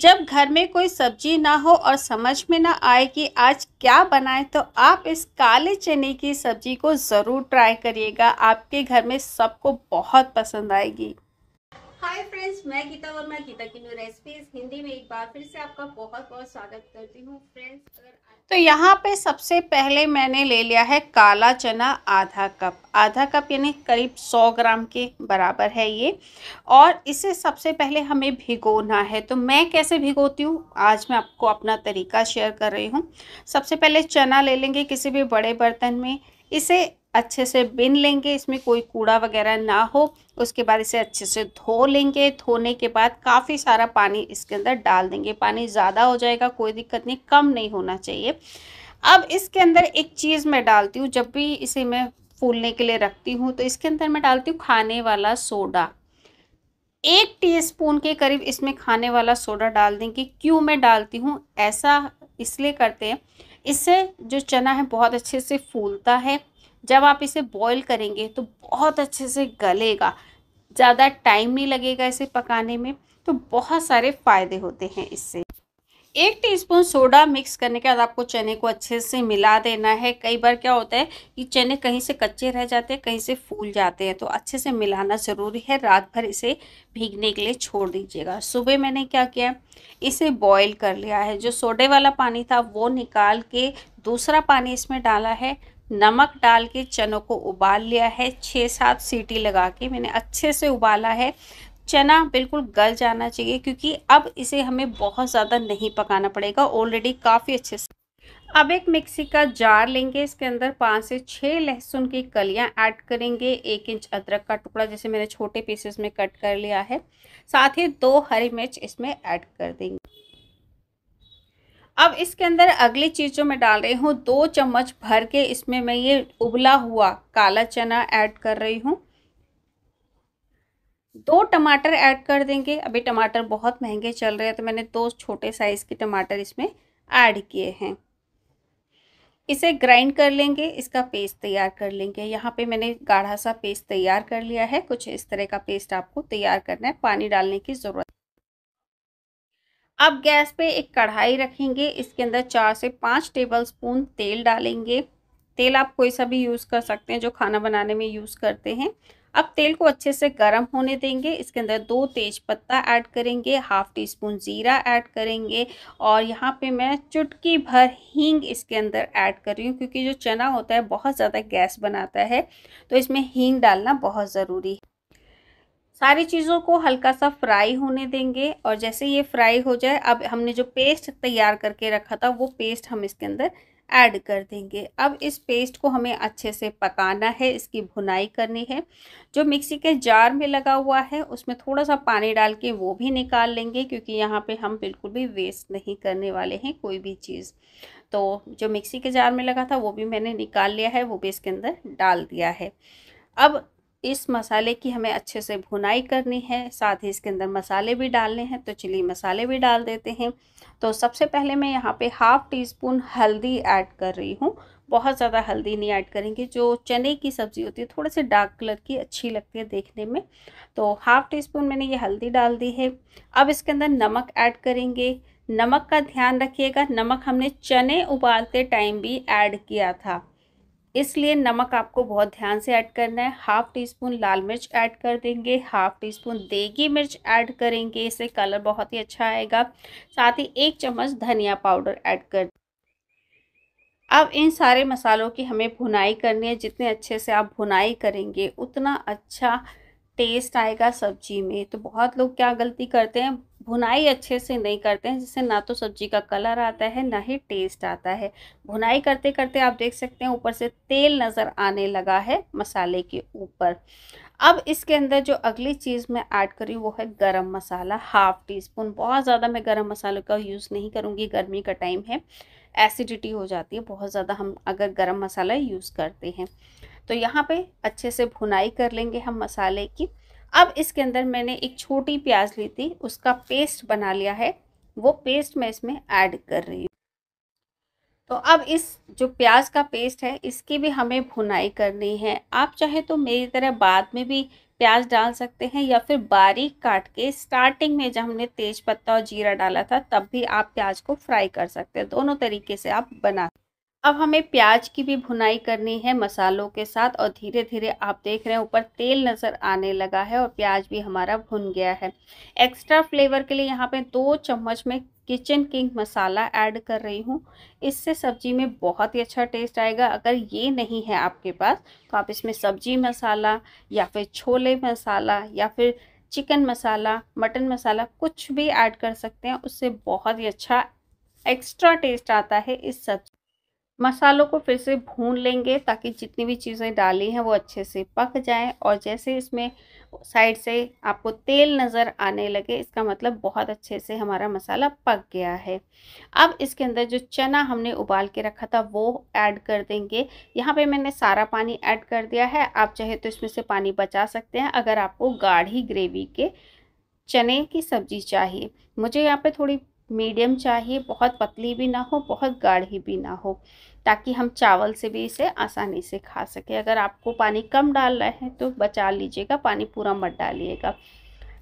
जब घर में कोई सब्जी ना हो और समझ में ना आए कि आज क्या बनाएं तो आप इस काले चने की सब्ज़ी को ज़रूर ट्राई करिएगा आपके घर में सबको बहुत पसंद आएगी हाय फ्रेंड्स मैं गीता और मैं गीता की न्यू रेसिपीज हिंदी में एक बार फिर से आपका बहुत बहुत स्वागत करती हूँ फ्रेंड्स तो यहाँ पे सबसे पहले मैंने ले लिया है काला चना आधा कप आधा कप यानी करीब 100 ग्राम के बराबर है ये और इसे सबसे पहले हमें भिगोना है तो मैं कैसे भिगोती हूँ आज मैं आपको अपना तरीका शेयर कर रही हूँ सबसे पहले चना ले लेंगे किसी भी बड़े बर्तन में इसे अच्छे से बिन लेंगे इसमें कोई कूड़ा वगैरह ना हो उसके बाद इसे अच्छे से धो लेंगे धोने के बाद काफ़ी सारा पानी इसके अंदर डाल देंगे पानी ज़्यादा हो जाएगा कोई दिक्कत नहीं कम नहीं होना चाहिए अब इसके अंदर एक चीज़ मैं डालती हूँ जब भी इसे मैं फूलने के लिए रखती हूँ तो इसके अंदर मैं डालती हूँ खाने वाला सोडा एक टीस्पून के करीब इसमें खाने वाला सोडा डाल देंगे क्यों मैं डालती हूँ ऐसा इसलिए करते हैं इससे जो चना है बहुत अच्छे से फूलता है जब आप इसे बॉईल करेंगे तो बहुत अच्छे से गलेगा ज़्यादा टाइम नहीं लगेगा इसे पकाने में तो बहुत सारे फ़ायदे होते हैं इससे एक टीस्पून सोडा मिक्स करने के बाद आपको चने को अच्छे से मिला देना है कई बार क्या होता है कि चने कहीं से कच्चे रह जाते हैं कहीं से फूल जाते हैं तो अच्छे से मिलाना ज़रूरी है रात भर इसे भीगने के लिए छोड़ दीजिएगा सुबह मैंने क्या किया इसे बॉईल कर लिया है जो सोडे वाला पानी था वो निकाल के दूसरा पानी इसमें डाला है नमक डाल के चनों को उबाल लिया है छः सात सीटी लगा के मैंने अच्छे से उबाला है चना बिल्कुल गल जाना चाहिए क्योंकि अब इसे हमें बहुत ज़्यादा नहीं पकाना पड़ेगा ऑलरेडी काफ़ी अच्छे से अब एक मिक्सी का जार लेंगे इसके अंदर पाँच से छः लहसुन की कलियां ऐड करेंगे एक इंच अदरक का टुकड़ा जैसे मैंने छोटे पीसेस में कट कर लिया है साथ ही दो हरी मिर्च इसमें ऐड कर देंगे अब इसके अंदर अगली चीज़ जो मैं डाल रही हूँ दो चम्मच भर के इसमें मैं ये उबला हुआ काला चना ऐड कर रही हूँ दो टमाटर ऐड कर देंगे अभी टमाटर बहुत महंगे चल रहे हैं तो मैंने दो छोटे साइज़ के टमाटर इसमें ऐड किए हैं इसे ग्राइंड कर लेंगे इसका पेस्ट तैयार कर लेंगे यहाँ पे मैंने गाढ़ा सा पेस्ट तैयार कर लिया है कुछ इस तरह का पेस्ट आपको तैयार करना है पानी डालने की ज़रूरत अब गैस पे एक कढ़ाई रखेंगे इसके अंदर चार से पाँच टेबल स्पून तेल डालेंगे तेल आप कोई सा भी यूज़ कर सकते हैं जो खाना बनाने में यूज़ करते हैं अब तेल को अच्छे से गर्म होने देंगे इसके अंदर दो तेज पत्ता ऐड करेंगे हाफ टी स्पून ज़ीरा ऐड करेंगे और यहाँ पे मैं चुटकी भर हींग इसके अंदर ऐड कर रही हूँ क्योंकि जो चना होता है बहुत ज़्यादा गैस बनाता है तो इसमें हींग डालना बहुत ज़रूरी है सारी चीज़ों को हल्का सा फ्राई होने देंगे और जैसे ये फ्राई हो जाए अब हमने जो पेस्ट तैयार करके रखा था वो पेस्ट हम इसके अंदर ऐड कर देंगे अब इस पेस्ट को हमें अच्छे से पकाना है इसकी भुनाई करनी है जो मिक्सी के जार में लगा हुआ है उसमें थोड़ा सा पानी डाल के वो भी निकाल लेंगे क्योंकि यहाँ पे हम बिल्कुल भी वेस्ट नहीं करने वाले हैं कोई भी चीज़ तो जो मिक्सी के जार में लगा था वो भी मैंने निकाल लिया है वो भी इसके अंदर डाल दिया है अब इस मसाले की हमें अच्छे से भुनाई करनी है साथ ही इसके अंदर मसाले भी डालने हैं तो चिली मसाले भी डाल देते हैं तो सबसे पहले मैं यहाँ पे हाफ़ टी स्पून हल्दी ऐड कर रही हूँ बहुत ज़्यादा हल्दी नहीं ऐड करेंगे जो चने की सब्ज़ी होती है थोड़े से डार्क कलर की अच्छी लगती है देखने में तो हाफ़ टी स्पून मैंने ये हल्दी डाल दी है अब इसके अंदर नमक ऐड करेंगे नमक का ध्यान रखिएगा नमक हमने चने उबालते टाइम भी ऐड किया था इसलिए नमक आपको बहुत ध्यान से ऐड करना है हाफ़ टी स्पून लाल मिर्च ऐड कर देंगे हाफ़ टी स्पून देगी मिर्च ऐड करेंगे इससे कलर बहुत ही अच्छा आएगा साथ ही एक चम्मच धनिया पाउडर ऐड कर अब इन सारे मसालों की हमें भुनाई करनी है जितने अच्छे से आप भुनाई करेंगे उतना अच्छा टेस्ट आएगा सब्जी में तो बहुत लोग क्या गलती करते हैं भुनाई अच्छे से नहीं करते हैं जिससे ना तो सब्जी का कलर आता है ना ही टेस्ट आता है भुनाई करते करते आप देख सकते हैं ऊपर से तेल नज़र आने लगा है मसाले के ऊपर अब इसके अंदर जो अगली चीज़ मैं ऐड करी वो है गरम मसाला हाफ़ टी स्पून बहुत ज़्यादा मैं गरम मसाले का यूज़ नहीं करूँगी गर्मी का टाइम है एसिडिटी हो जाती है बहुत ज़्यादा हम अगर गरम मसाला यूज़ करते हैं तो यहाँ पे अच्छे से भुनाई कर लेंगे हम मसाले की अब इसके अंदर मैंने एक छोटी प्याज ली थी उसका पेस्ट बना लिया है वो पेस्ट मैं इसमें ऐड कर रही हूँ तो अब इस जो प्याज का पेस्ट है इसकी भी हमें भुनाई करनी है आप चाहे तो मेरी तरह बाद में भी प्याज डाल सकते हैं या फिर बारीक काट के स्टार्टिंग में जब हमने तेज पत्ता और जीरा डाला था तब भी आप प्याज को फ्राई कर सकते हैं दोनों तरीके से आप बना अब हमें प्याज की भी भुनाई करनी है मसालों के साथ और धीरे धीरे आप देख रहे हैं ऊपर तेल नज़र आने लगा है और प्याज भी हमारा भुन गया है एक्स्ट्रा फ्लेवर के लिए यहाँ पे दो चम्मच में किचन किंग मसाला ऐड कर रही हूँ इससे सब्जी में बहुत ही अच्छा टेस्ट आएगा अगर ये नहीं है आपके पास तो आप इसमें सब्जी मसाला या फिर छोले मसाला या फिर चिकन मसाला मटन मसाला कुछ भी ऐड कर सकते हैं उससे बहुत ही अच्छा एक्स्ट्रा टेस्ट आता है इस सब्जी मसालों को फिर से भून लेंगे ताकि जितनी भी चीज़ें डाली हैं वो अच्छे से पक जाए और जैसे इसमें साइड से आपको तेल नज़र आने लगे इसका मतलब बहुत अच्छे से हमारा मसाला पक गया है अब इसके अंदर जो चना हमने उबाल के रखा था वो ऐड कर देंगे यहाँ पे मैंने सारा पानी ऐड कर दिया है आप चाहे तो इसमें से पानी बचा सकते हैं अगर आपको गाढ़ी ग्रेवी के चने की सब्ज़ी चाहिए मुझे यहाँ पे थोड़ी मीडियम चाहिए बहुत पतली भी ना हो बहुत गाढ़ी भी ना हो ताकि हम चावल से भी इसे आसानी से खा सकें अगर आपको पानी कम डाल रहे हैं तो बचा लीजिएगा पानी पूरा मत डालिएगा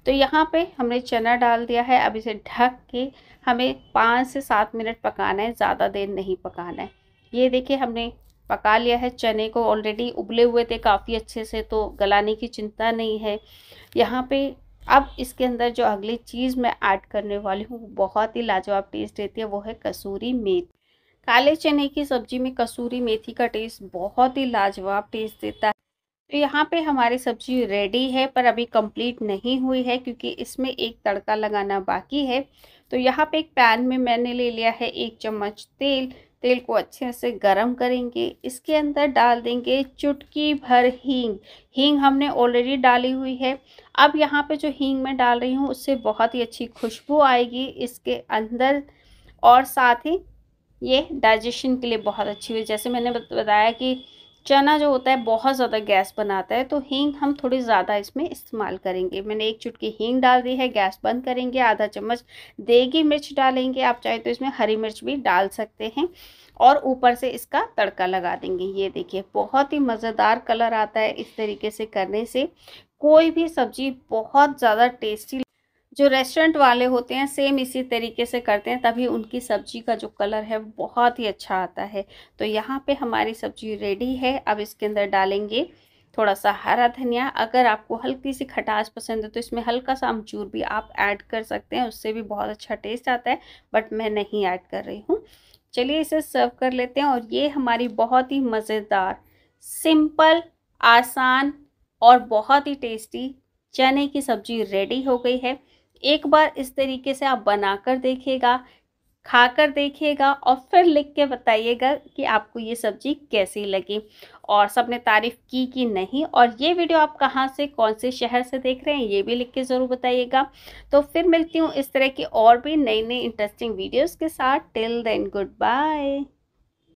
तो यहाँ पे हमने चना डाल दिया है अब इसे ढक के हमें पाँच से सात मिनट पकाना है ज़्यादा देर नहीं पकाना है ये देखिए हमने पका लिया है चने को ऑलरेडी उबले हुए थे काफ़ी अच्छे से तो गलाने की चिंता नहीं है यहाँ पे अब इसके अंदर जो अगली चीज़ मैं ऐड करने वाली हूँ वो बहुत ही लाजवाब टेस्ट रहती है वो है कसूरी मेथी काले चने की सब्जी में कसूरी मेथी का टेस्ट बहुत ही लाजवाब टेस्ट देता है तो यहाँ पे हमारी सब्जी रेडी है पर अभी कंप्लीट नहीं हुई है क्योंकि इसमें एक तड़का लगाना बाकी है तो यहाँ पे एक पैन में मैंने ले लिया है एक चम्मच तेल तेल को अच्छे से गरम करेंगे इसके अंदर डाल देंगे चुटकी भर हींग हींग हमने ऑलरेडी डाली हुई है अब यहाँ पे जो हींग मैं डाल रही हूँ उससे बहुत ही अच्छी खुशबू आएगी इसके अंदर और साथ ही ये डाइजेशन के लिए बहुत अच्छी हुई जैसे मैंने बताया कि चना जो होता है बहुत ज़्यादा गैस बनाता है तो हींग हम थोड़ी ज़्यादा इसमें इस्तेमाल करेंगे मैंने एक चुटकी हींग डाल दी है गैस बंद करेंगे आधा चम्मच देगी मिर्च डालेंगे आप चाहे तो इसमें हरी मिर्च भी डाल सकते हैं और ऊपर से इसका तड़का लगा देंगे ये देखिए बहुत ही मज़ेदार कलर आता है इस तरीके से करने से कोई भी सब्ज़ी बहुत ज़्यादा टेस्टी जो रेस्टोरेंट वाले होते हैं सेम इसी तरीके से करते हैं तभी उनकी सब्जी का जो कलर है बहुत ही अच्छा आता है तो यहाँ पे हमारी सब्जी रेडी है अब इसके अंदर डालेंगे थोड़ा सा हरा धनिया अगर आपको हल्की सी खटास पसंद है तो इसमें हल्का सा अमचूर भी आप ऐड कर सकते हैं उससे भी बहुत अच्छा टेस्ट आता है बट मैं नहीं ऐड कर रही हूँ चलिए इसे सर्व कर लेते हैं और ये हमारी बहुत ही मज़ेदार सिंपल आसान और बहुत ही टेस्टी चने की सब्जी रेडी हो गई है एक बार इस तरीके से आप बना कर देखिएगा खा कर देखिएगा और फिर लिख के बताइएगा कि आपको ये सब्ज़ी कैसी लगी और सब ने तारीफ़ की कि नहीं और ये वीडियो आप कहाँ से कौन से शहर से देख रहे हैं ये भी लिख के ज़रूर बताइएगा तो फिर मिलती हूँ इस तरह की और भी नई नई इंटरेस्टिंग वीडियोज़ के साथ टिल देन गुड बाय